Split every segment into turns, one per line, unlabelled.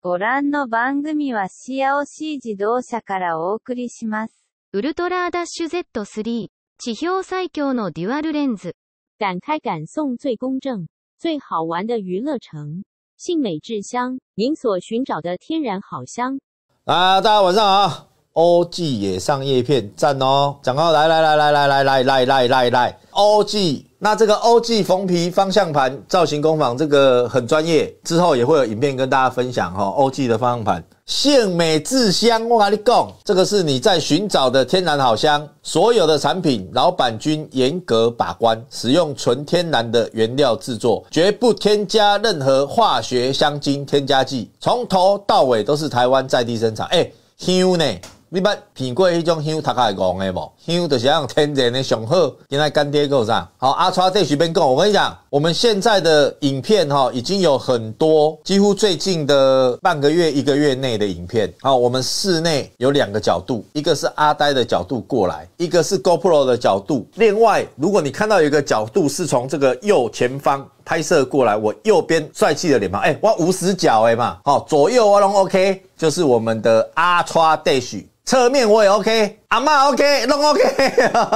ご覧の番組はシアオシー自動車からお送りします。ウルトラダッシュ Z3、地表最強のデュアルレンズ。敢慨敢送最公正、最好玩的娱乐城。信美制香，您所寻找的天然好香。啊，大家晚上好。O.G. 野上叶片赞哦，讲到来来来来来来来来来来来，O.G. 那这个 O.G. 缝皮方向盘造型工坊这个很专业，之后也会有影片跟大家分享哈。O.G. 的方向盘，性美制香，我跟你讲，这个是你在寻找的天然好香，所有的产品老板均严格把关，使用纯天然的原料制作，绝不添加任何化学香精添加剂，从头到尾都是台湾在地生产。哎，香呢？你把片过迄种香打开看，无香就是那种天然的上好，现在干爹够啥？好阿川在随便讲，我跟你讲，我们现在的影片哈，已经有很多，几乎最近的半个月一个月内的影片。好，我们室内有两个角度，一个是阿呆的角度过来，一个是 GoPro 的角度。另外，如果你看到有一个角度是从这个右前方。拍摄过来，我右边帅气的脸庞，哎，我无死角哎嘛，好，左右我拢 OK，就是我们的阿川 d a s h 侧面我也 OK，阿妈 OK，拢 OK，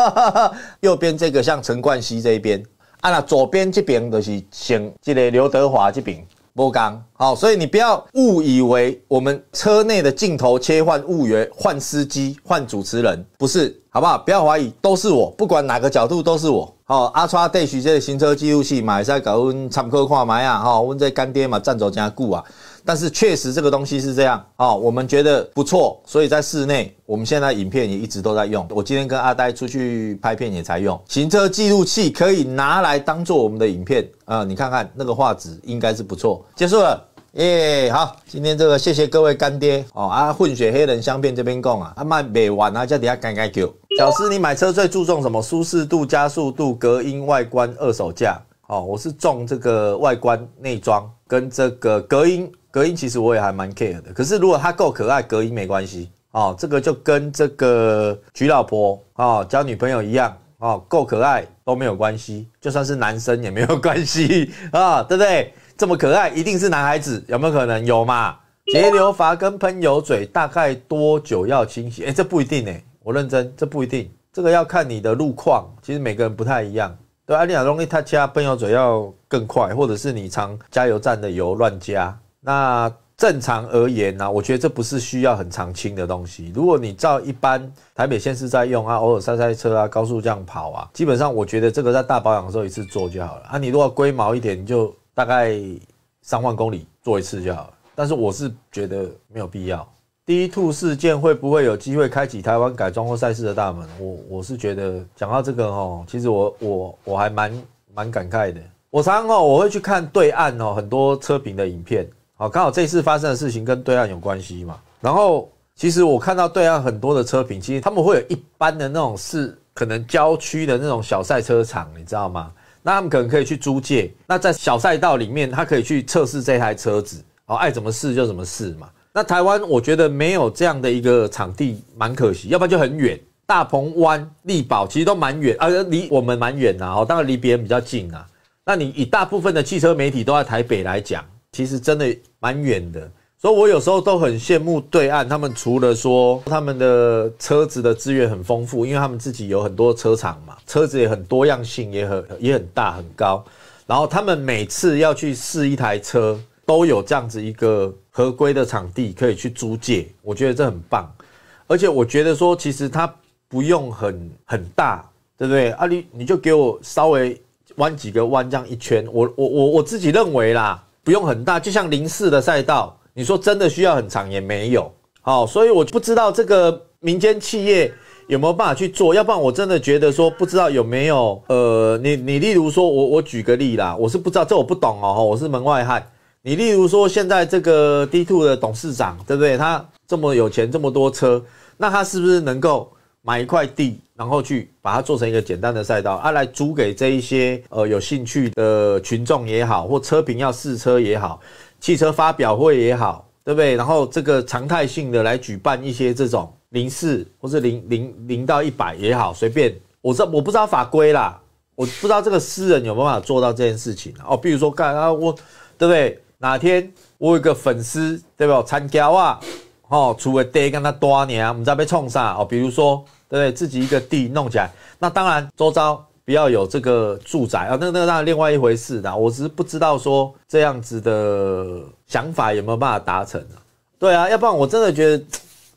右边这个像陈冠希这一边，啊那左边这边就是像这个刘德华这边，波刚，好，所以你不要误以为我们车内的镜头切换误员换司机换主持人，不是，好不好？不要怀疑，都是我，不管哪个角度都是我。哦，阿川对徐 s 的这个行车记录器买在搞，差唔多跨埋啊，吼，问这干爹嘛，赞助加固啊。但是确实这个东西是这样，哦，我们觉得不错，所以在室内，我们现在影片也一直都在用。我今天跟阿呆出去拍片也才用行车记录器，可以拿来当做我们的影片啊。你看看那个画质应该是不错。结束了。耶，好，今天这个谢谢各位干爹哦啊，混血黑人相片这边讲啊，阿卖美完啊叫底下干干叫。小师，你买车最注重什么？舒适度、加速度、隔音、外观、二手价？哦，我是重这个外观、内装跟这个隔音，隔音其实我也还蛮 care 的。可是如果它够可爱，隔音没关系哦。这个就跟这个娶老婆啊、交女朋友一样哦，够可爱都没有关系，就算是男生也没有关系啊，对不对？这么可爱，一定是男孩子，有没有可能？有嘛？节流阀跟喷油嘴大概多久要清洗？哎，这不一定哎，我认真，这不一定，这个要看你的路况，其实每个人不太一样。对，安利雅容易他加喷油嘴要更快，或者是你常加油站的油乱加。那正常而言呢，我觉得这不是需要很常清的东西。如果你照一般台北县市在用啊，偶尔塞塞车啊，高速这样跑啊，基本上我觉得这个在大保养的时候一次做就好了啊。你如果龟毛一点就。大概三万公里做一次就好了，但是我是觉得没有必要。第一兔事件会不会有机会开启台湾改装或赛事的大门？我我是觉得讲到这个哦，其实我我我还蛮蛮感慨的。我常常哦，我会去看对岸哦很多车评的影片，好，刚好这次发生的事情跟对岸有关系嘛。然后其实我看到对岸很多的车评，其实他们会有一般的那种是可能郊区的那种小赛车场，你知道吗？那他们可能可以去租借，那在小赛道里面，他可以去测试这台车子，哦，爱怎么试就怎么试嘛。那台湾我觉得没有这样的一个场地，蛮可惜。要不然就很远，大鹏湾、力宝其实都蛮远啊，离我们蛮远呐。哦，当然离别人比较近啊。那你以大部分的汽车媒体都在台北来讲，其实真的蛮远的。所以，我有时候都很羡慕对岸，他们除了说他们的车子的资源很丰富，因为他们自己有很多车厂嘛，车子也很多样性，也很也很大很高。然后他们每次要去试一台车，都有这样子一个合规的场地可以去租借，我觉得这很棒。而且我觉得说，其实它不用很很大，对不对？啊，你你就给我稍微弯几个弯这样一圈，我我我我自己认为啦，不用很大，就像零四的赛道。你说真的需要很长也没有好，所以我不知道这个民间企业有没有办法去做，要不然我真的觉得说不知道有没有呃，你你例如说我我举个例啦，我是不知道这我不懂哦，我是门外汉。你例如说现在这个 D two 的董事长对不对？他这么有钱这么多车，那他是不是能够买一块地，然后去把它做成一个简单的赛道，来租给这一些呃有兴趣的群众也好，或车评要试车也好？汽车发表会也好，对不对？然后这个常态性的来举办一些这种零四或是零零零到一百也好，随便。我这我不知道法规啦，我不知道这个私人有没有办法做到这件事情哦，比如说干啊，我对不对？哪天我有个粉丝对不参加啊，哦，除了地跟他多年，我们再被冲上哦。比如说对不对？自己一个地弄起来，那当然周遭。不要有这个住宅啊，那那那另外一回事的。我只是不知道说这样子的想法有没有办法达成啊？对啊，要不然我真的觉得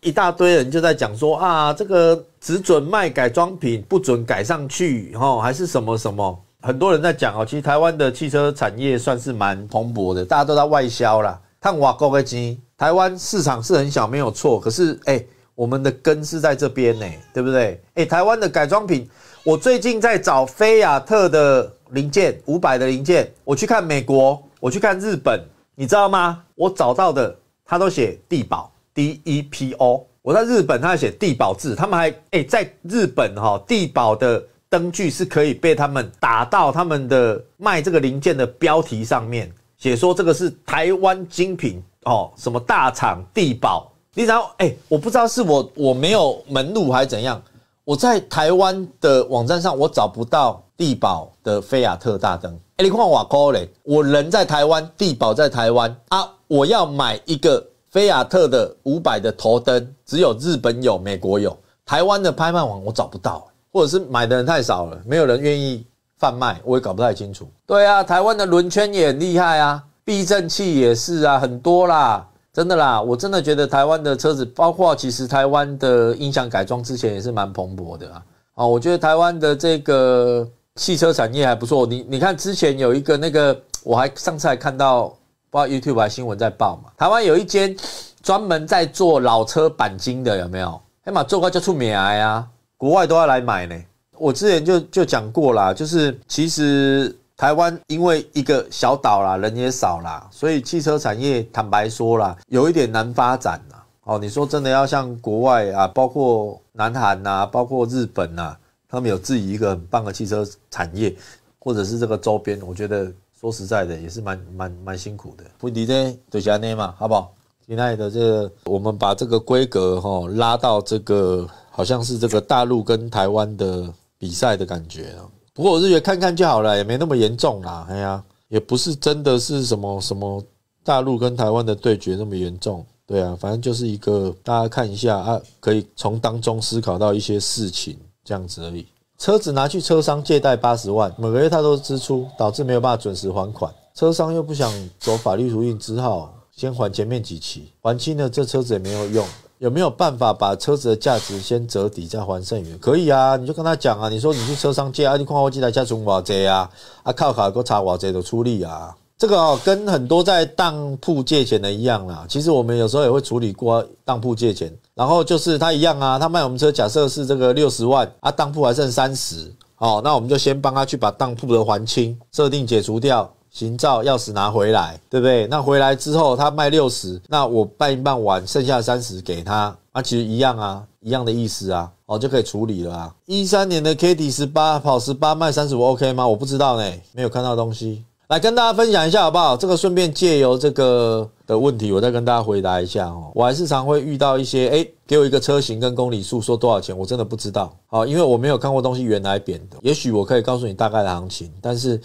一大堆人就在讲说啊，这个只准卖改装品，不准改上去哈，还是什么什么？很多人在讲哦，其实台湾的汽车产业算是蛮蓬勃的，大家都在外销啦。看我够不急？台湾市场是很小，没有错。可是哎，我们的根是在这边呢，对不对？哎，台湾的改装品。我最近在找菲亚特的零件，五百的零件，我去看美国，我去看日本，你知道吗？我找到的，他都写地保 D E P O。我在日本，他写地保字，他们还哎，在日本哈，地保的灯具是可以被他们打到他们的卖这个零件的标题上面，写说这个是台湾精品哦，什么大厂地保。你然后哎，我不知道是我我没有门路还是怎样。我在台湾的网站上，我找不到地堡的菲亚特大灯。哎，你看我高嘞！我人在台湾，地堡在台湾啊！我要买一个菲亚特的五百的头灯，只有日本有，美国有，台湾的拍卖网我找不到，或者是买的人太少了，没有人愿意贩卖，我也搞不太清楚。对啊，台湾的轮圈也很厉害啊，避震器也是啊，很多啦。真的啦，我真的觉得台湾的车子，包括其实台湾的音响改装之前也是蛮蓬勃的啊。啊，我觉得台湾的这个汽车产业还不错。你你看之前有一个那个，我还上次还看到，不知道 YouTube 还新闻在报嘛？台湾有一间专门在做老车钣金的，有没有？哎嘛，做快就出名啊，国外都要来买呢。我之前就就讲过啦，就是其实。台湾因为一个小岛啦，人也少啦，所以汽车产业坦白说啦，有一点难发展呐。哦，你说真的要像国外啊，包括南韩呐，包括日本呐，他们有自己一个很棒的汽车产业，或者是这个周边，我觉得说实在的也是蛮蛮蛮辛苦的。不你呢，对下呢嘛，好不好？亲爱的，这我们把这个规格哈拉到这个好像是这个大陆跟台湾的比赛的感觉啊。不过我日得看看就好了，也没那么严重啦。哎呀，也不是真的是什么什么大陆跟台湾的对决那么严重。对啊，反正就是一个大家看一下啊，可以从当中思考到一些事情这样子而已。车子拿去车商借贷八十万，每个月他都支出，导致没有办法准时还款。车商又不想走法律途径，只好先还前面几期。还清了，这车子也没有用。有没有办法把车子的价值先折抵，再还剩余？可以啊，你就跟他讲啊，你说你去车商借啊，你看我几台价存五万的啊，啊，卡卡哥查瓦贼的出力啊。这个哦，跟很多在当铺借钱的一样啊。其实我们有时候也会处理过当铺借钱，然后就是他一样啊，他卖我们车，假设是这个六十万啊，当铺还剩三十，哦，那我们就先帮他去把当铺的还清，设定解除掉。行照钥匙拿回来，对不对？那回来之后，他卖六十，那我办一半完，剩下三十给他，那其实一样啊，一样的意思啊，哦，就可以处理了啊。一三年的 K T 十八跑十八卖三十五，OK 吗？我不知道呢，没有看到东西，来跟大家分享一下好不好？这个顺便借由这个的问题，我再跟大家回答一下哦。我还是常会遇到一些，哎，给我一个车型跟公里数，说多少钱，我真的不知道，好，因为我没有看过东西原来贬的，也许我可以告诉你大概的行情，但是。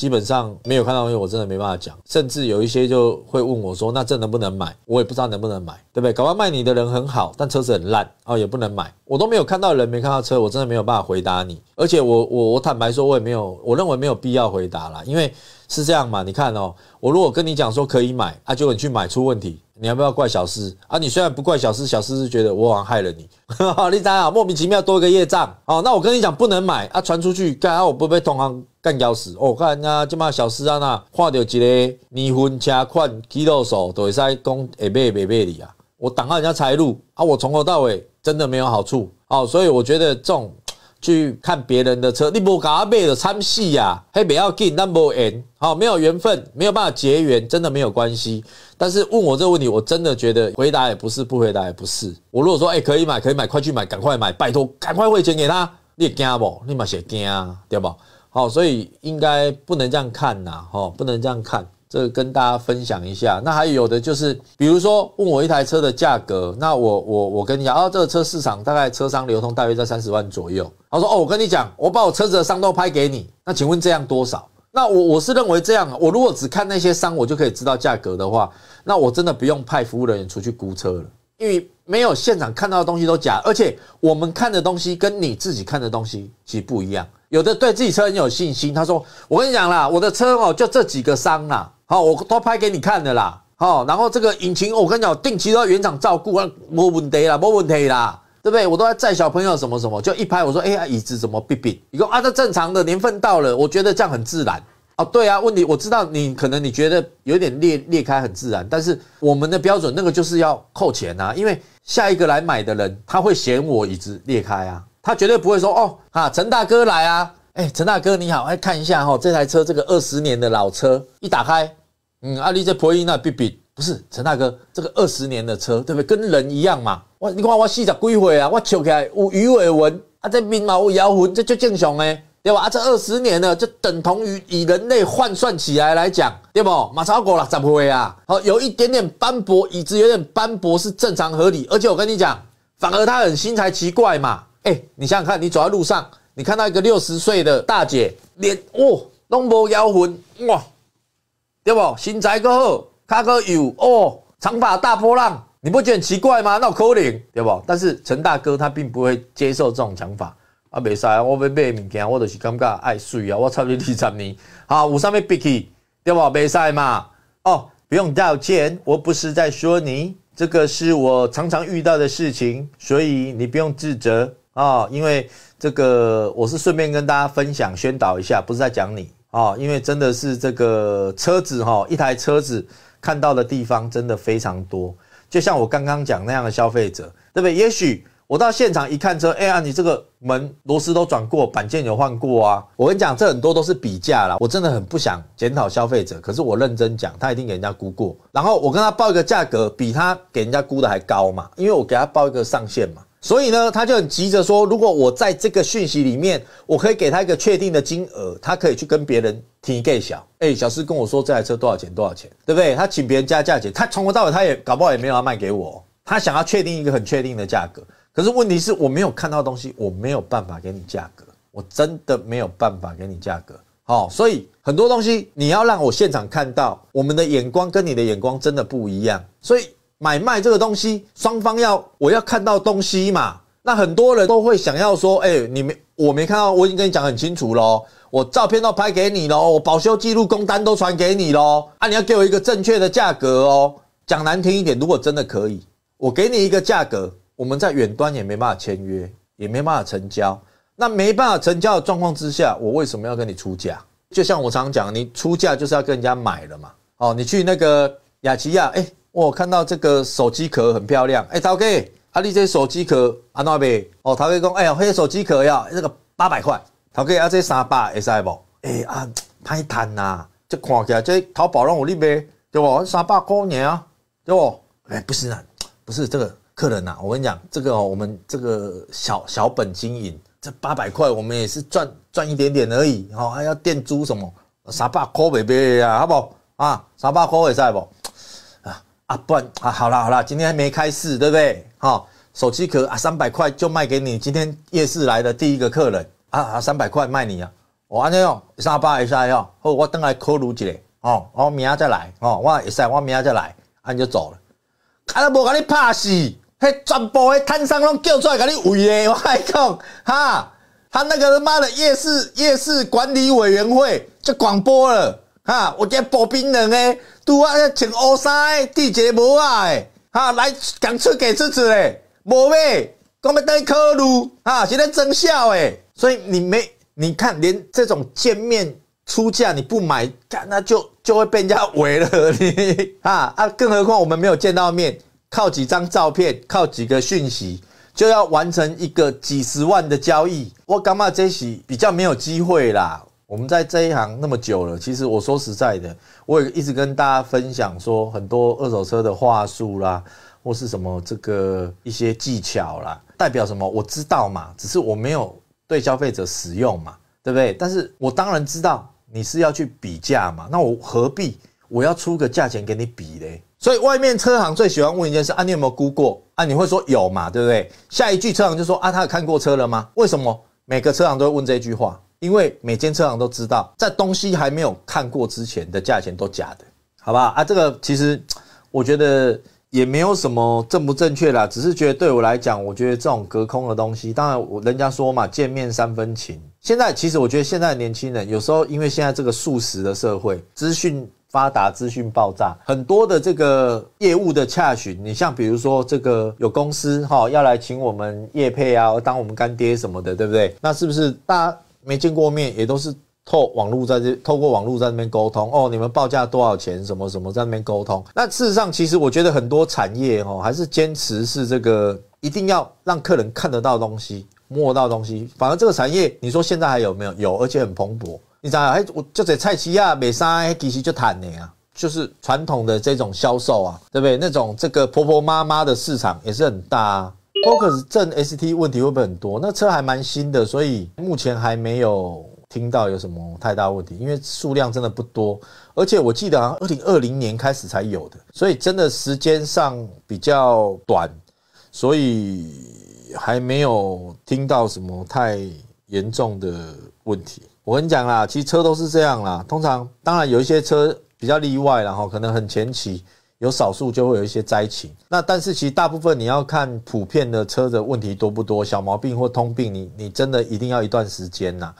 基本上没有看到，因为我真的没办法讲。甚至有一些就会问我说：“那这能不能买？”我也不知道能不能买，对不对？搞完卖你的人很好，但车子很烂哦，也不能买。我都没有看到人，没看到车，我真的没有办法回答你。而且我我我坦白说，我也没有，我认为没有必要回答啦，因为是这样嘛。你看哦，我如果跟你讲说可以买，结就你去买出问题。你要不要怪小四啊？你虽然不怪小四，小四是觉得我好像害了你，哈哈，你丹啊，莫名其妙多一个业障。哦，那我跟你讲，不能买啊，传出去，干我不被同行干咬死。哦，看人家这嘛小四啊，那画掉一个离婚车款，几多手都会使讲，别别会买你啊，我挡了人家财路啊，我从头到尾真的没有好处。哦，所以我觉得这种。去看别人的车，你不搞阿美尔参戏呀？阿不要给 number n 好，没有缘分，没有办法结缘，真的没有关系。但是问我这个问题，我真的觉得回答也不是，不回答也不是。我如果说，哎，可以买，可以买，快去买，赶快买，拜托，赶快汇钱给他，你惊不？立马写惊对不？好，所以应该不能这样看呐，吼，不能这样看。这个跟大家分享一下，那还有的就是，比如说问我一台车的价格，那我我我跟你讲，哦，这个车市场大概车商流通大约在三十万左右。他说，哦，我跟你讲，我把我车子的伤都拍给你，那请问这样多少？那我我是认为这样，我如果只看那些伤，我就可以知道价格的话，那我真的不用派服务人员出去估车了，因为没有现场看到的东西都假，而且我们看的东西跟你自己看的东西其实不一样。有的对自己车很有信心，他说，我跟你讲啦，我的车哦，就这几个伤啦。好，我都拍给你看的啦。好，然后这个引擎，我跟你讲，定期都要原厂照顾，没问题啦，没问题啦，对不对？我都在载小朋友什么什么，就一拍我说，哎呀，椅子怎么哔哔？你说啊，这正常的，年份到了，我觉得这样很自然。哦，对啊，问题我知道，你可能你觉得有点裂裂开很自然，但是我们的标准那个就是要扣钱啊，因为下一个来买的人他会嫌我椅子裂开啊，他绝对不会说哦，啊，陈大哥来啊，哎，陈大哥你好，哎，看一下哈，这台车这个二十年的老车一打开。嗯，阿丽在婆姨那比比，不是陈大哥，这个二十年的车，对不对？跟人一样嘛。我你看我四十几岁啊，我笑起来有鱼尾纹，啊这面毛有腰魂，这就正常诶，对吧？啊这二十年了，就等同于以人类换算起来来讲，对不？马超过六十岁啊，好有一点点斑驳，椅子有点斑驳是正常合理，而且我跟你讲，反而他很新才奇怪嘛。哎，你想想看，你走在路上，你看到一个六十岁的大姐，脸哦，拢眉腰魂，哇。对不，新够哥，他哥有哦，长发大波浪，你不觉得奇怪吗？脑可能，对不？但是陈大哥他并不会接受这种讲法。啊，未使，我要买物件，我就是感觉爱水啊，我差多二十年，好，有啥咪脾气，对不？未使嘛，哦，不用道歉，我不是在说你，这个是我常常遇到的事情，所以你不用自责啊，因为这个我是顺便跟大家分享宣导一下，不是在讲你。啊，因为真的是这个车子哈，一台车子看到的地方真的非常多。就像我刚刚讲那样的消费者，对不对？也许我到现场一看车，哎呀，你这个门螺丝都转过，板件有换过啊。我跟你讲，这很多都是比价啦，我真的很不想检讨消费者，可是我认真讲，他一定给人家估过。然后我跟他报一个价格，比他给人家估的还高嘛，因为我给他报一个上限嘛。所以呢，他就很急着说，如果我在这个讯息里面，我可以给他一个确定的金额，他可以去跟别人提给小哎，小四跟我说这台车多少钱？多少钱？对不对？他请别人加价钱，他从头到尾他也搞不好也没有要卖给我，他想要确定一个很确定的价格。可是问题是我没有看到东西，我没有办法给你价格，我真的没有办法给你价格。好，所以很多东西你要让我现场看到，我们的眼光跟你的眼光真的不一样，所以。买卖这个东西，双方要我要看到东西嘛？那很多人都会想要说：“哎，你没我没看到，我已经跟你讲很清楚喽，我照片都拍给你喽，我保修记录工单都传给你喽，啊，你要给我一个正确的价格哦。”讲难听一点，如果真的可以，我给你一个价格，我们在远端也没办法签约，也没办法成交。那没办法成交的状况之下，我为什么要跟你出价？就像我常讲，你出价就是要跟人家买了嘛。哦，你去那个雅琪亚，哎。我看到这个手机壳很漂亮，哎，淘哥，啊，你这手机壳阿哪边？哦，淘哥讲，哎呀，黑手机壳呀，这个八百块，淘哥啊，这三百会使不？哎啊，歹贪呐！这看起来这淘宝让我你卖对不？三百块尔啊，对不？哎，不是啊，不是这个客人呐，我跟你讲，这个我们这个小小本经营，这八百块我们也是赚赚一点点而已，吼，还要店租什么，三百块袂卖啊，好不？啊，三百块会使不？啊，不然啊，好了好了，今天还没开市，对不对？哈，手机壳啊，三百块就卖给你，今天夜市来的第一个客人啊，啊，三百块卖你啊。我安尼哦，一三八一三哦，好，我等来考虑一下，哦，我明仔再来，哦，我一三，我明仔再来，安就走了。啊，无跟你拍死，嘿，全部的摊商拢叫出来 跟你围咧，我讲，哈，他那个他妈的夜市夜市管理委员会就广播了。哈，有一个保兵，两诶，拄啊穿黑衫诶，地一个帽仔诶，哈，来讲出给出出诶，无买，讲要买科鲁，啊，现在真笑诶，所以你没，你看连这种见面出价你不买，看那就就会被人家围了 你，啊啊，更何况我们没有见到面，靠几张照片，靠几个讯息，就要完成一个几十万的交易，我感觉这是比较没有机会啦。我们在这一行那么久了，其实我说实在的，我也一直跟大家分享说很多二手车的话术啦，或是什么这个一些技巧啦，代表什么我知道嘛，只是我没有对消费者使用嘛，对不对？但是我当然知道你是要去比价嘛，那我何必我要出个价钱给你比嘞？所以外面车行最喜欢问一件事啊，你有没有估过啊？你会说有嘛，对不对？下一句车行就说啊，他有看过车了吗？为什么每个车行都会问这句话？因为每间车行都知道，在东西还没有看过之前的价钱都假的，好不好啊？这个其实我觉得也没有什么正不正确啦，只是觉得对我来讲，我觉得这种隔空的东西，当然我人家说嘛，见面三分情。现在其实我觉得现在年轻人有时候因为现在这个速食的社会，资讯发达，资讯爆炸，很多的这个业务的洽询，你像比如说这个有公司哈要来请我们叶配啊，当我们干爹什么的，对不对？那是不是大？没见过面，也都是透网络在这，透过网络在那边沟通哦。你们报价多少钱？什么什么在那边沟通？那事实上，其实我觉得很多产业哦，还是坚持是这个，一定要让客人看得到东西，摸到东西。反而这个产业，你说现在还有没有？有，而且很蓬勃。你想哎，我就在蔡其亚、美莎，其实就谈的啊，就是传统的这种销售啊，对不对？那种这个婆婆妈妈的市场也是很大。Focus 正 ST 问题会不会很多？那车还蛮新的，所以目前还没有听到有什么太大问题，因为数量真的不多，而且我记得好像二零二零年开始才有的，所以真的时间上比较短，所以还没有听到什么太严重的问题。我跟你讲啦，其实车都是这样啦，通常当然有一些车比较例外，然后可能很前期。有少数就会有一些灾情，那但是其实大部分你要看普遍的车的问题多不多，小毛病或通病，你你真的一定要一段时间呐，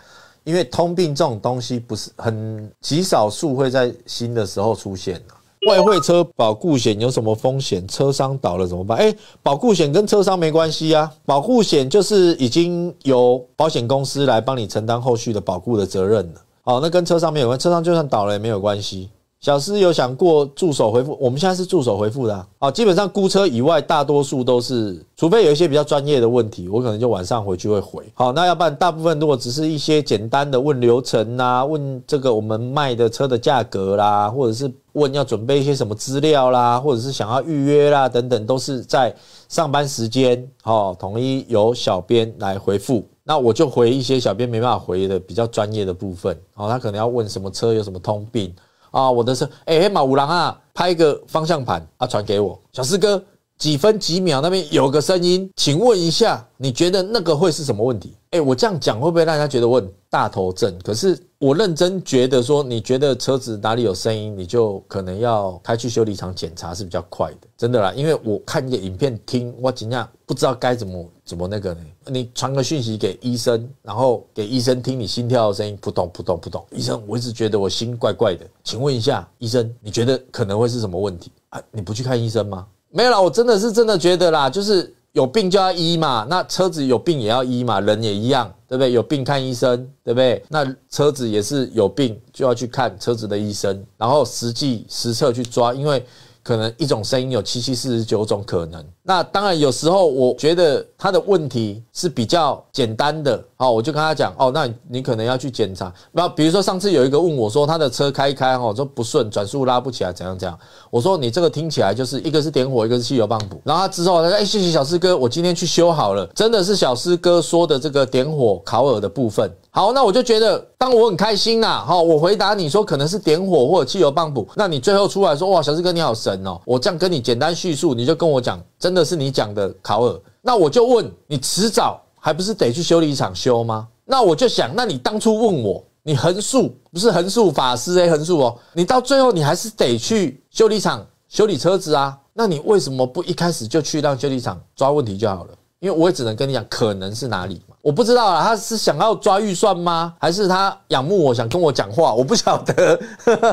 因为通病这种东西不是很极少数会在新的时候出现呐。外汇车保固险有什么风险？车商倒了怎么办？哎，保固险跟车商没关系呀，保固险就是已经由保险公司来帮你承担后续的保固的责任了。好，那跟车商没有关，车商就算倒了也没有关系。小师有想过助手回复，我们现在是助手回复的啊。哦，基本上估车以外，大多数都是，除非有一些比较专业的问题，我可能就晚上回去会回。好，那要不然大部分如果只是一些简单的问流程啦，问这个我们卖的车的价格啦，或者是问要准备一些什么资料啦，或者是想要预约啦等等，都是在上班时间，哦，统一由小编来回复。那我就回一些小编没办法回的比较专业的部分。哦，他可能要问什么车有什么通病。啊，我的车，哎，黑马五郎啊，拍个方向盘啊，传给我，小四哥，几分几秒那边有个声音，请问一下，你觉得那个会是什么问题？哎，我这样讲会不会大家觉得我很大头症？可是我认真觉得说，你觉得车子哪里有声音，你就可能要开去修理厂检查是比较快的，真的啦。因为我看个影片听，我怎样不知道该怎么怎么那个呢？你传个讯息给医生，然后给医生听你心跳的声音，扑通扑通扑通，医生，我一直觉得我心怪怪的，请问一下医生，你觉得可能会是什么问题啊？你不去看医生吗？没有啦，我真的是真的觉得啦，就是。有病就要医嘛，那车子有病也要医嘛，人也一样，对不对？有病看医生，对不对？那车子也是有病就要去看车子的医生，然后实际实测去抓，因为可能一种声音有七七四十九种可能。那当然，有时候我觉得他的问题是比较简单的，好，我就跟他讲，哦，那你你可能要去检查。那比如说上次有一个问我说，他的车开一开，哦，说不顺，转速拉不起来，怎样怎样？我说你这个听起来就是一个是点火，一个是汽油泵补。然后他之后他说，哎，谢谢小师哥，我今天去修好了，真的是小师哥说的这个点火烤耳的部分。好，那我就觉得，当我很开心啊，好，我回答你说可能是点火或者汽油泵补。那你最后出来说，哇，小师哥你好神哦！我这样跟你简单叙述，你就跟我讲，真的。这是你讲的考尔，那我就问你，迟早还不是得去修理厂修吗？那我就想，那你当初问我，你横竖不是横竖法师诶，横竖哦，你到最后你还是得去修理厂修理车子啊？那你为什么不一开始就去让修理厂抓问题就好了？因为我也只能跟你讲，可能是哪里嘛，我不知道啊。他是想要抓预算吗？还是他仰慕我想跟我讲话？我不晓得。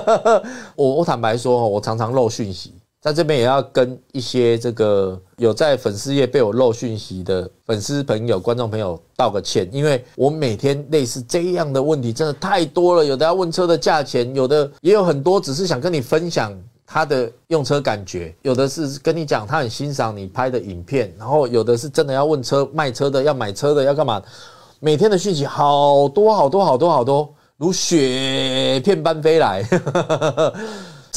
我我坦白说，我常常漏讯息。在这边也要跟一些这个有在粉丝页被我漏讯息的粉丝朋友、观众朋友道个歉，因为我每天类似这样的问题真的太多了，有的要问车的价钱，有的也有很多只是想跟你分享他的用车感觉，有的是跟你讲他很欣赏你拍的影片，然后有的是真的要问车、卖车的、要买车的要干嘛，每天的讯息好多好多好多好多，如雪片般飞来。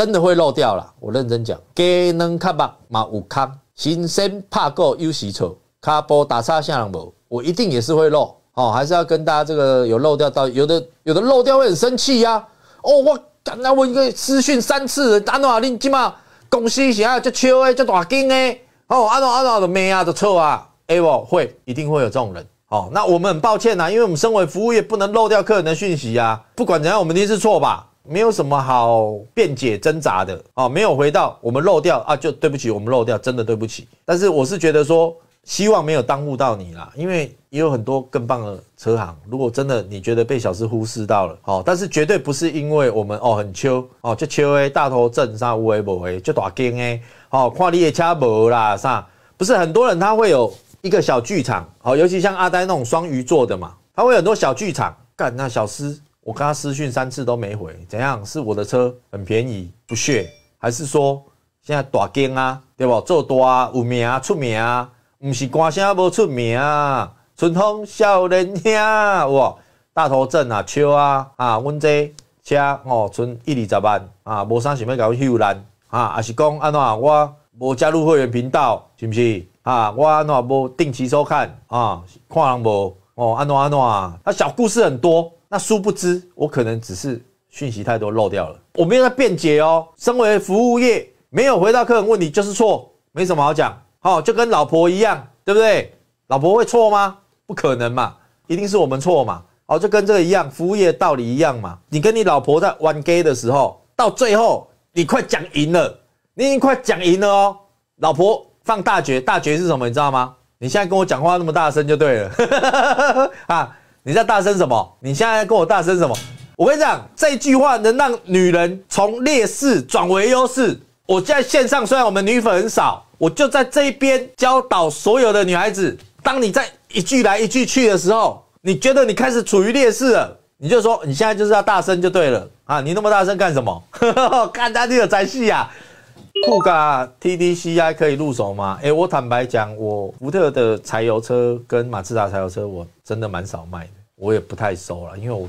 真的会漏掉了，我认真讲，鸡能看吧，马有看，新生怕过有洗错，卡波打差向冇，我一定也是会漏，哦，还是要跟大家这个有漏掉到，有的有的漏掉会很生气呀，哦，我，那我一个私讯三次，阿诺阿林，今嘛公司是下，叫秋诶，叫大金诶，哦，阿诺阿诺的咩啊的错啊，我会，一定会有这种人，哦，那我们很抱歉呐，因为我们身为服务业不能漏掉客人的讯息啊。不管怎样，我们一定是错吧。没有什么好辩解挣扎的哦，没有回到我们漏掉啊，就对不起我们漏掉，真的对不起。但是我是觉得说，希望没有耽误到你啦，因为也有很多更棒的车行。如果真的你觉得被小司忽视到了哦，但是绝对不是因为我们哦很秋哦就秋诶，大头镇上无诶无诶就大金诶，哦跨你的车无啦啥，不是很多人他会有一个小剧场哦，尤其像阿呆那种双鱼座的嘛，他会很多小剧场干那小司。我跟他私讯三次都没回，怎样？是我的车很便宜不屑，还是说现在大更啊？对不？做大有名啊，出名啊，不是歌声不出名，啊，春风少年听哇！大头阵啊，笑啊啊！阮这车哦，存一二十万啊，无啥想要搞秀兰啊，还是讲安那？我无加入会员频道，是不是啊？我安那无定期收看啊，看人无哦，安那安那啊，他小故事很多。那殊不知，我可能只是讯息太多漏掉了。我没有在辩解哦。身为服务业，没有回答客人问题就是错，没什么好讲。好，就跟老婆一样，对不对？老婆会错吗？不可能嘛，一定是我们错嘛。哦，就跟这个一样，服务业道理一样嘛。你跟你老婆在玩 gay 的时候，到最后你快讲赢了，你已快讲赢了哦。老婆放大决，大决是什么？你知道吗？你现在跟我讲话那么大声就对了啊。你在大声什么？你现在跟我大声什么？我跟你讲，这句话能让女人从劣势转为优势。我在线上，虽然我们女粉很少，我就在这一边教导所有的女孩子。当你在一句来一句去的时候，你觉得你开始处于劣势了，你就说你现在就是要大声就对了啊！你那么大声干什么？看 他的才戏呀。酷咖 T D C I 可以入手吗？哎，我坦白讲，我福特的柴油车跟马自达柴油车，我真的蛮少卖的，我也不太收了，因为我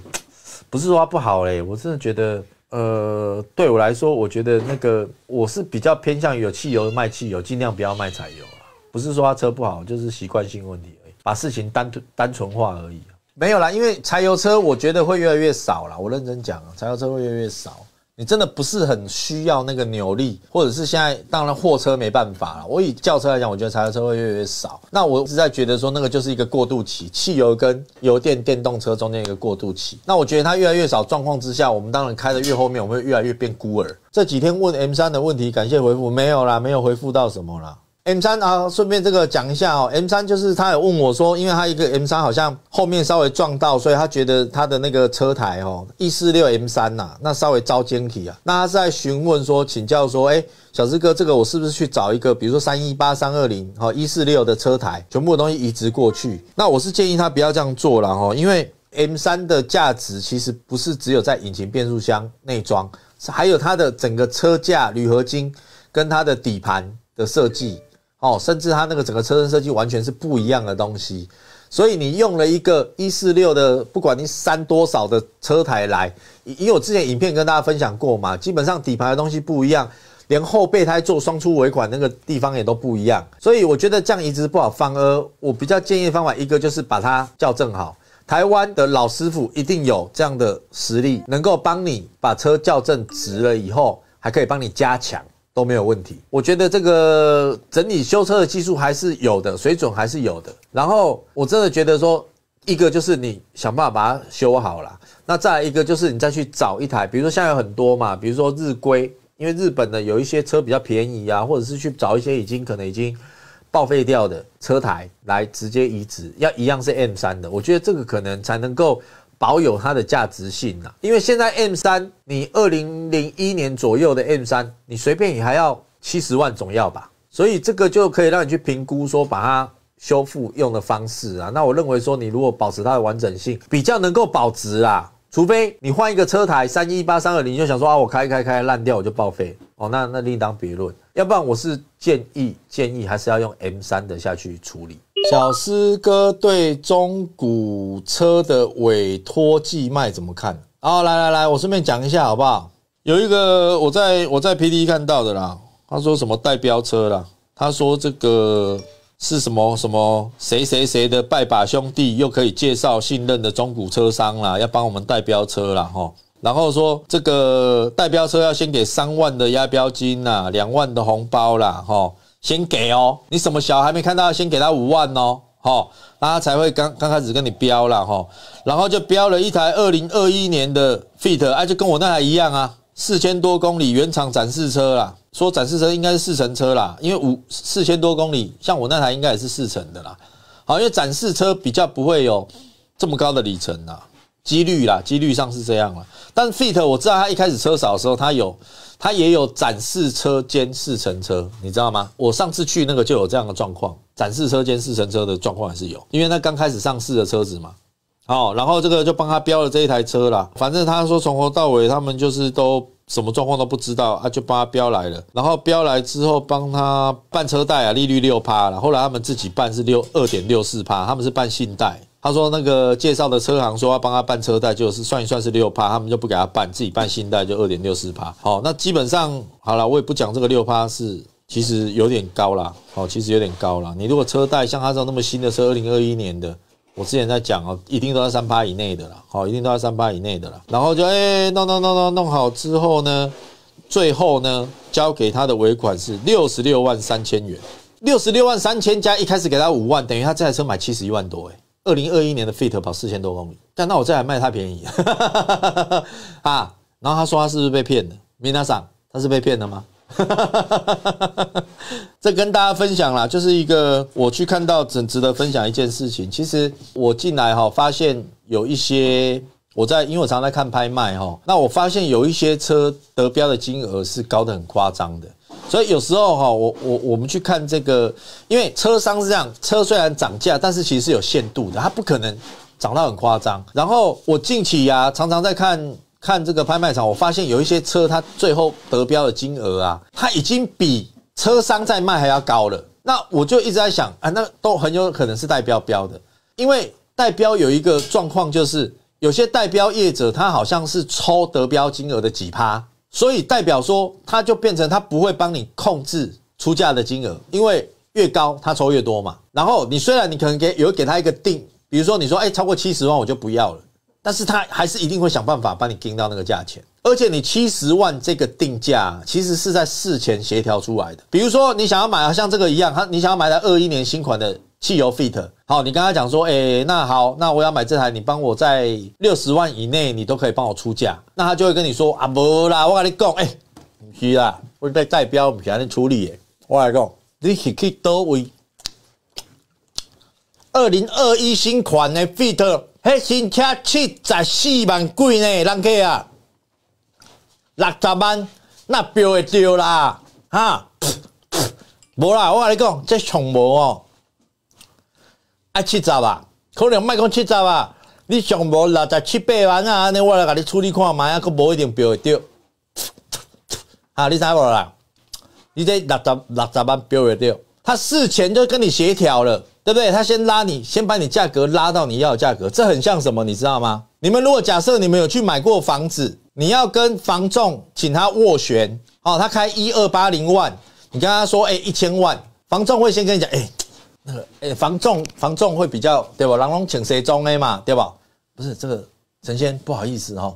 不是说它不好嘞，我真的觉得，呃，对我来说，我觉得那个我是比较偏向有汽油卖汽油，尽量不要卖柴油啊。不是说它车不好，就是习惯性问题而已，把事情单单纯化而已。没有啦，因为柴油车我觉得会越来越少啦。我认真讲，柴油车会越来越少。你真的不是很需要那个扭力，或者是现在当然货车没办法了。我以轿车来讲，我觉得柴油车会越来越少。那我是在觉得说，那个就是一个过渡期，汽油跟油电电动车中间一个过渡期。那我觉得它越来越少状况之下，我们当然开的越后面，我们会越来越变孤儿。这几天问 M 三的问题，感谢回复，没有啦，没有回复到什么啦。M 三啊，顺便这个讲一下哦。M 三就是他有问我说，因为他一个 M 三好像后面稍微撞到，所以他觉得他的那个车台哦，一四六 M 三呐，那稍微遭尖皮啊。那他是在询问说，请教说，哎，小志哥，这个我是不是去找一个，比如说三一八、三二零，好，一四六的车台，全部的东西移植过去？那我是建议他不要这样做了哦，因为 M 三的价值其实不是只有在引擎、变速箱内装，还有它的整个车架、铝合金跟它的底盘的设计。哦，甚至它那个整个车身设计完全是不一样的东西，所以你用了一个一四六的，不管你删多少的车台来，以我之前影片跟大家分享过嘛，基本上底盘的东西不一样，连后备胎做双出尾管那个地方也都不一样，所以我觉得这样移植不好反而我比较建议的方法一个就是把它校正好，台湾的老师傅一定有这样的实力，能够帮你把车校正直了以后，还可以帮你加强。都没有问题，我觉得这个整体修车的技术还是有的，水准还是有的。然后我真的觉得说，一个就是你想办法把它修好了，那再来一个就是你再去找一台，比如说现在有很多嘛，比如说日规，因为日本的有一些车比较便宜啊，或者是去找一些已经可能已经报废掉的车台来直接移植，要一样是 M 三的，我觉得这个可能才能够。保有它的价值性呐，因为现在 M 三，你二零零一年左右的 M 三，你随便你还要七十万总要吧，所以这个就可以让你去评估说把它修复用的方式啊。那我认为说你如果保持它的完整性，比较能够保值啊。除非你换一个车台三一八三二零，你就想说啊，我开开开烂掉我就报废哦，那那另当别论。要不然我是建议建议还是要用 M 三的下去处理。小师哥对中古车的委托寄卖怎么看？哦，来来来，我顺便讲一下好不好？有一个我在我在 P D 看到的啦，他说什么代标车啦，他说这个是什么什么谁谁谁的拜把兄弟又可以介绍信任的中古车商啦，要帮我们代标车啦吼。然后说这个代标车要先给三万的押标金呐，两万的红包啦，哈，先给哦。你什么小孩没看到？先给他五万哦，哈，他才会刚刚开始跟你标了哈。然后就标了一台二零二一年的 Fit，哎，就跟我那台一样啊，四千多公里原厂展示车啦。说展示车应该是四成车啦，因为五四千多公里，像我那台应该也是四成的啦。好，因为展示车比较不会有这么高的里程啦。几率啦，几率上是这样了。但是 Fit 我知道他一开始车少的时候，他有，他也有展示车兼试乘车，你知道吗？我上次去那个就有这样的状况，展示车兼试乘车的状况还是有，因为他刚开始上市的车子嘛。哦，然后这个就帮他标了这一台车啦。反正他说从头到尾他们就是都什么状况都不知道啊，就帮他标来了。然后标来之后帮他办车贷啊，利率六趴了，后来他们自己办是六二点六四趴，他们是办信贷。他说那个介绍的车行说要帮他办车贷，就是算一算是六趴，他们就不给他办，自己办新贷就二点六四趴。好，那基本上好了，我也不讲这个六趴是其实有点高了，好，其实有点高了。你如果车贷像他这种那么新的车，二零二一年的，我之前在讲哦，一定都在三趴以内的了，好，一定都在三趴以内的了。然后就哎弄弄弄弄弄好之后呢，最后呢交给他的尾款是六十六万三千元，六十六万三千加一开始给他五万，等于他这台车买七十一万多哎。二零二一年的 Fit 跑四千多公里，但那我这还卖他便宜 啊！然后他说他是不是被骗的？没那傻，他是被骗了吗？这跟大家分享啦，就是一个我去看到值值得分享一件事情。其实我进来哈，发现有一些我在，因为我常在看拍卖哈，那我发现有一些车得标的金额是高的很夸张的。所以有时候哈，我我我们去看这个，因为车商是这样，车虽然涨价，但是其实有限度的，它不可能涨到很夸张。然后我近期呀，常常在看看这个拍卖场，我发现有一些车，它最后得标的金额啊，它已经比车商在卖还要高了。那我就一直在想，啊，那都很有可能是代标标的，因为代标有一个状况就是，有些代标业者，他好像是抽得标金额的几趴。所以代表说，他就变成他不会帮你控制出价的金额，因为越高他抽越多嘛。然后你虽然你可能给有给他一个定，比如说你说哎超过七十万我就不要了，但是他还是一定会想办法帮你定到那个价钱。而且你七十万这个定价其实是在事前协调出来的，比如说你想要买啊像这个一样，他你想要买台二一年新款的。汽油 Fit，好，你跟他讲说，哎，那好，那我要买这台，你帮我在六十万以内，你都可以帮我出价，那他就会跟你说，啊，不啦，我跟你讲，哎，不是啦，我代代表不是安尼处理的。我来讲，你是去倒位？二零二一新款的 Fit，嘿新车七十四万贵呢，啷个啊？六十万，那标会丢啦，哈，无啦，我跟你讲，这重无哦。爱七十啊，可能卖个七十啊！你上无六十七八万啊，那我来给你处理看，万啊，佫无一定标会到。啊，你听我啦，你这六十六十万标会到。他事前就跟你协调了，对不对？他先拉你，先把你价格拉到你要的价格，这很像什么？你知道吗？你们如果假设你们有去买过房子，你要跟房仲请他斡旋，哦，他开一二八零万，你跟他说，哎，一千万，房仲会先跟你讲，哎。那个诶，防中防中会比较对吧？郎龙请谁中 A 嘛，对不？不是这个陈先，不好意思哦，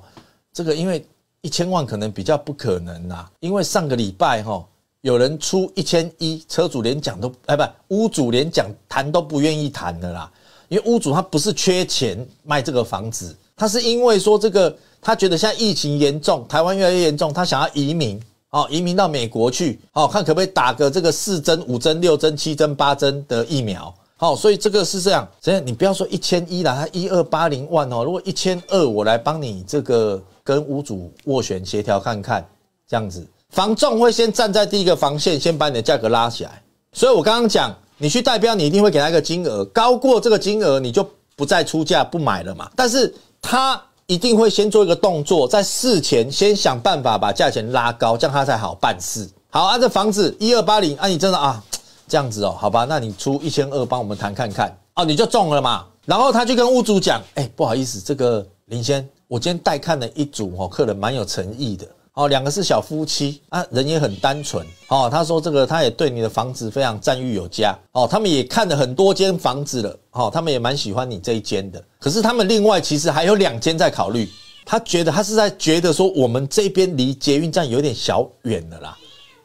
这个因为一千万可能比较不可能啦，因为上个礼拜哈，有人出一千一，车主连讲都哎，不屋主连讲谈都不愿意谈的啦，因为屋主他不是缺钱卖这个房子，他是因为说这个他觉得现在疫情严重，台湾越来越严重，他想要移民。哦，移民到美国去，好看可不可以打个这个四针、五针、六针、七针、八针的疫苗？好，所以这个是这样，所以你不要说一千一了，他一二八零万哦。如果一千二，我来帮你这个跟五主斡旋协调看看，这样子防撞会先站在第一个防线，先把你的价格拉起来。所以我刚刚讲，你去代标，你一定会给他一个金额，高过这个金额你就不再出价不买了嘛。但是他。一定会先做一个动作，在事前先想办法把价钱拉高，这样他才好办事。好啊，这房子一二八零啊，你真的啊这样子哦，好吧，那你出一千二帮我们谈看看哦，你就中了嘛。然后他就跟屋主讲，哎，不好意思，这个林先，我今天带看了一组哦，客人蛮有诚意的。哦，两个是小夫妻啊，人也很单纯。哦，他说这个他也对你的房子非常赞誉有加。哦，他们也看了很多间房子了。哦，他们也蛮喜欢你这一间的。可是他们另外其实还有两间在考虑。他觉得他是在觉得说我们这边离捷运站有点小远了啦。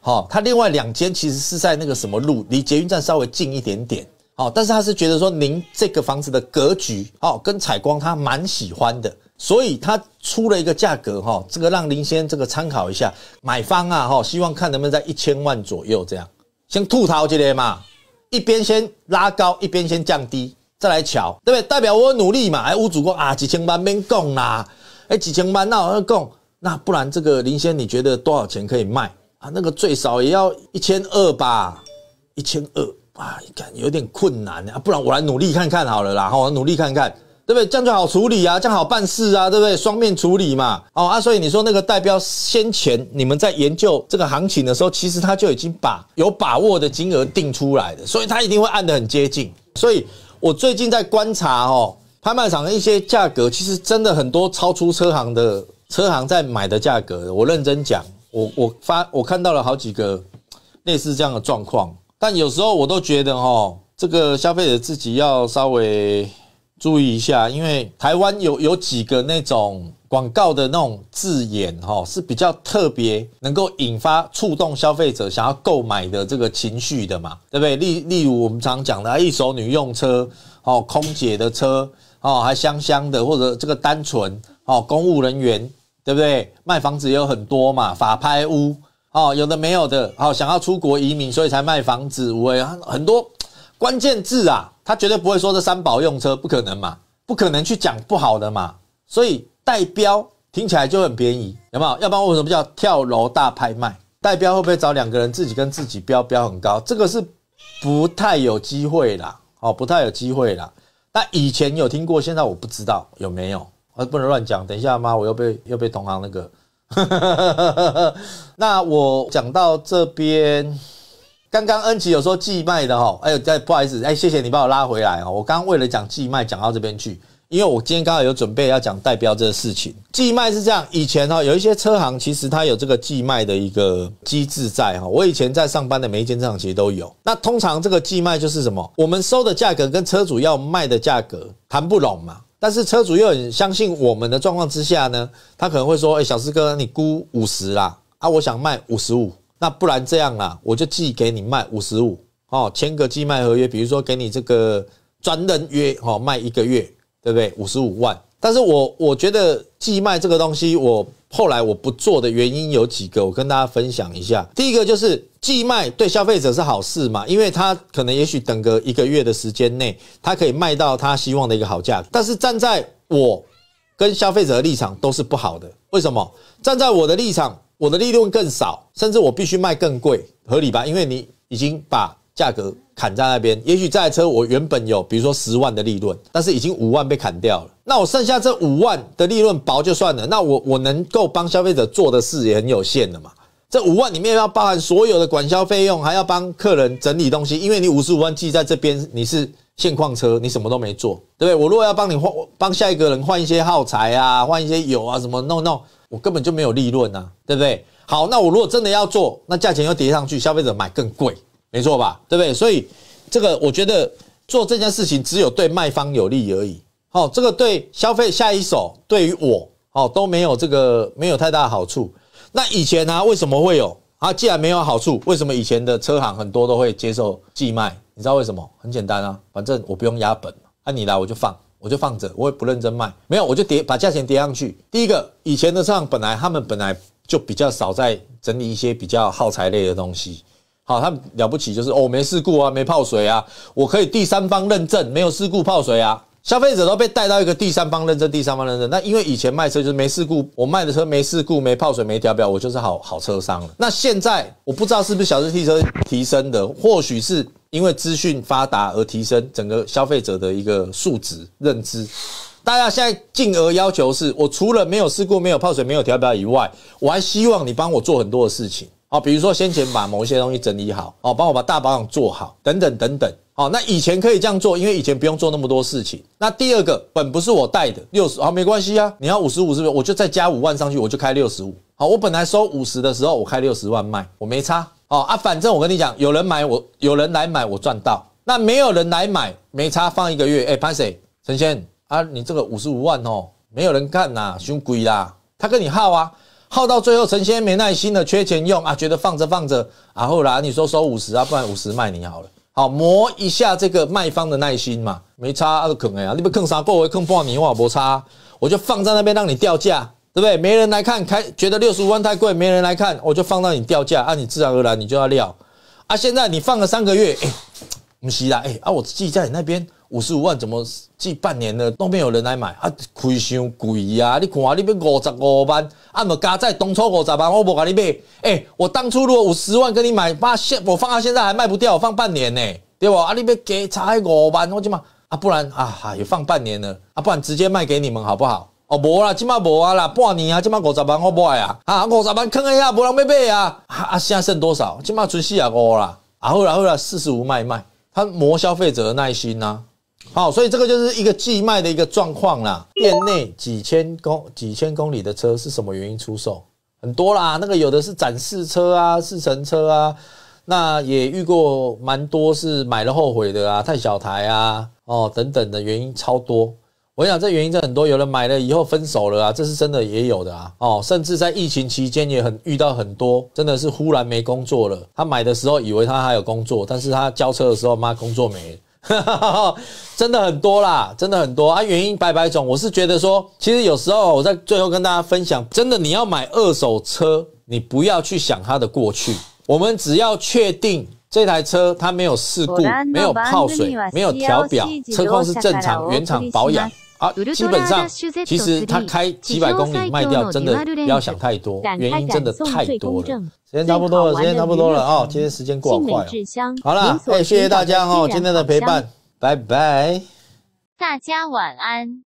哦，他另外两间其实是在那个什么路，离捷运站稍微近一点点。哦，但是他是觉得说您这个房子的格局哦跟采光他蛮喜欢的。所以他出了一个价格哈，这个让林先这个参考一下，买方啊哈，希望看能不能在一千万左右这样，先吐槽这些嘛，一边先拉高，一边先降低，再来瞧，对不对？代表我努力嘛。哎，屋主哥啊，几千万没供啦，哎，几千万那我要供，那不然这个林先你觉得多少钱可以卖啊？那个最少也要一千二吧，一千二，啊，感有点困难啊，不然我来努力看看好了啦，哈，我努力看看。对不对？这样就好处理啊，这样好办事啊，对不对？双面处理嘛。哦啊，所以你说那个代表先前你们在研究这个行情的时候，其实他就已经把有把握的金额定出来的，所以他一定会按的很接近。所以我最近在观察哦，拍卖场的一些价格，其实真的很多超出车行的车行在买的价格。我认真讲，我我发我看到了好几个类似这样的状况，但有时候我都觉得哦，这个消费者自己要稍微。注意一下，因为台湾有有几个那种广告的那种字眼，哈，是比较特别，能够引发触动消费者想要购买的这个情绪的嘛，对不对？例例如我们常讲的“一手女用车”哦，“空姐的车”哦，还“香香的”或者这个“单纯”哦，“公务人员”，对不对？卖房子也有很多嘛，“法拍屋”哦，有的没有的，哦，想要出国移民所以才卖房子，我啊，很多关键字啊。他绝对不会说这三保用车不可能嘛，不可能去讲不好的嘛，所以代标听起来就很便宜，有没有？要不然为什么叫跳楼大拍卖？代标会不会找两个人自己跟自己标标很高？这个是不太有机会啦，哦，不太有机会啦。那以前有听过，现在我不知道有没有，我不能乱讲。等一下妈，我又被又被同行那个。那我讲到这边。刚刚恩奇有说寄卖的哈，哎呦，再不好意思，哎，谢谢你把我拉回来哦。我刚刚为了讲寄卖讲到这边去，因为我今天刚好有准备要讲代标这个事情。寄卖是这样，以前哈有一些车行其实它有这个寄卖的一个机制在哈。我以前在上班的每一间行其实都有。那通常这个寄卖就是什么？我们收的价格跟车主要卖的价格谈不拢嘛。但是车主又很相信我们的状况之下呢，他可能会说：“哎，小师哥，你估五十啦，啊，我想卖五十五。”那不然这样啊，我就寄给你卖五十五哦，签个寄卖合约，比如说给你这个专人约哦，卖一个月，对不对？五十五万。但是我我觉得寄卖这个东西，我后来我不做的原因有几个，我跟大家分享一下。第一个就是寄卖对消费者是好事嘛，因为他可能也许等个一个月的时间内，他可以卖到他希望的一个好价格。但是站在我跟消费者的立场都是不好的。为什么？站在我的立场。我的利润更少，甚至我必须卖更贵，合理吧？因为你已经把价格砍在那边。也许这台车我原本有，比如说十万的利润，但是已经五万被砍掉了。那我剩下这五万的利润薄就算了。那我我能够帮消费者做的事也很有限了嘛？这五万里面要包含所有的管销费用，还要帮客人整理东西。因为你五十五万记在这边，你是现况车，你什么都没做，对不对？我如果要帮你换，帮下一个人换一些耗材啊，换一些油啊，什么弄弄？我根本就没有利润呐，对不对？好，那我如果真的要做，那价钱又叠上去，消费者买更贵，没错吧？对不对？所以这个我觉得做这件事情只有对卖方有利而已。好，这个对消费下一手，对于我，好都没有这个没有太大的好处。那以前呢，为什么会有啊？既然没有好处，为什么以前的车行很多都会接受寄卖？你知道为什么？很简单啊，反正我不用压本，按你来我就放。我就放着，我也不认真卖。没有，我就跌把价钱跌上去。第一个，以前的上本来他们本来就比较少在整理一些比较耗材类的东西。好，他们了不起就是哦，没事故啊，没泡水啊，我可以第三方认证，没有事故泡水啊，消费者都被带到一个第三方认证，第三方认证。那因为以前卖车就是没事故，我卖的车没事故，没泡水，没调表，我就是好好车商了。那现在我不知道是不是小日汽车提升的，或许是。因为资讯发达而提升整个消费者的一个素质认知，大家现在净额要求是我除了没有试过、没有泡水、没有调表以外，我还希望你帮我做很多的事情啊，比如说先前把某一些东西整理好，哦，帮我把大保养做好，等等等等，好，那以前可以这样做，因为以前不用做那么多事情。那第二个本不是我带的六十，好没关系啊，你要五十五是不是？我就再加五万上去，我就开六十五，好，我本来收五十的时候，我开六十万卖，我没差。哦啊，反正我跟你讲，有人买我，有人来买我赚到。那没有人来买，没差放一个月。哎，潘 sir，陈先啊，你这个五十五万哦，没有人看呐，凶鬼啦。他跟你耗啊，耗到最后陈先没耐心了，缺钱用啊，觉得放着放着啊，后来你说收五十啊，不然五十卖你好了。好磨一下这个卖方的耐心嘛，没差都坑哎，你不坑啥，够我坑半年我也不差，我就放在那边让你掉价。对不对？没人来看，开觉得六十五万太贵，没人来看，我就放到你掉价啊，你自然而然你就要料啊。现在你放了三个月，不是啦！哎啊，我己在你那边五十五万，怎么记半年呢？都没有人来买啊，亏伤贵呀！你看啊，你边五十五万啊，么加在当初五十五万，我不管你边。哎，我当初如果五十万跟你买，把现我放到现在还卖不掉，放半年呢，对不？啊，你边给差五万，我去嘛啊，不然啊，也放半年了啊，不然直接卖给你们好不好？哦，无啦，今麦无啊啦，半年啊，今麦五十万我卖啊，啊五十万坑一下，无人要买啊，啊现在剩多少？今麦存四啊五啦，啊后来后来四十五卖卖，他磨消费者的耐心呐。好，所以这个就是一个寄卖的一个状况啦。店内几千公几千公里的车是什么原因出售？很多啦，那个有的是展示车啊，试乘车啊，那也遇过蛮多是买了后悔的啊，太小台啊，哦等等的原因超多。我想这原因很多，有人买了以后分手了啊，这是真的也有的啊，哦，甚至在疫情期间也很遇到很多，真的是忽然没工作了。他买的时候以为他还有工作，但是他交车的时候妈工作没了，真的很多啦，真的很多啊。原因百百种，我是觉得说，其实有时候我在最后跟大家分享，真的你要买二手车，你不要去想它的过去，我们只要确定。这台车它没有事故，没有泡水，没有调表，车况是正常，原厂保养啊。基本上，其实它开几百公里卖掉，真的不要想太多，原因真的太多了。时间差不多了，时间差不多了啊，今天时间过快哦。好了，哎，谢谢大家哦，今天的陪伴，拜拜，大家晚安。